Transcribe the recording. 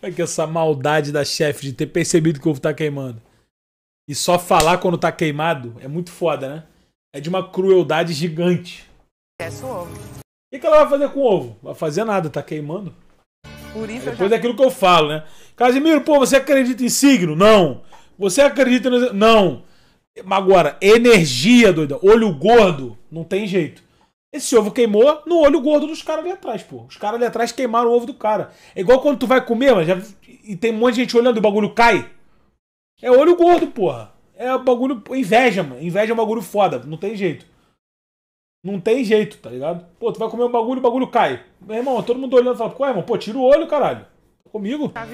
É que é essa maldade da chefe de ter percebido que o ovo tá queimando. E só falar quando tá queimado é muito foda, né? É de uma crueldade gigante. É o ovo. O que ela vai fazer com o ovo? Vai fazer nada, tá queimando. Por isso é Depois já... é aquilo que eu falo, né? Casimiro, pô, você acredita em signo? Não. Você acredita no. Não. Agora, energia, doida. Olho gordo, não tem jeito. Esse ovo queimou no olho gordo dos caras ali atrás, pô. Os caras ali atrás queimaram o ovo do cara. É igual quando tu vai comer, mano, já... e tem um monte de gente olhando e o bagulho cai. É olho gordo, porra. É bagulho. Inveja, mano. Inveja é um bagulho foda. Não tem jeito. Não tem jeito, tá ligado? Pô, tu vai comer um bagulho e o bagulho cai. Meu irmão, todo mundo olhando e fala, ué, irmão, pô, tira o olho, caralho. Tá comigo? Tá,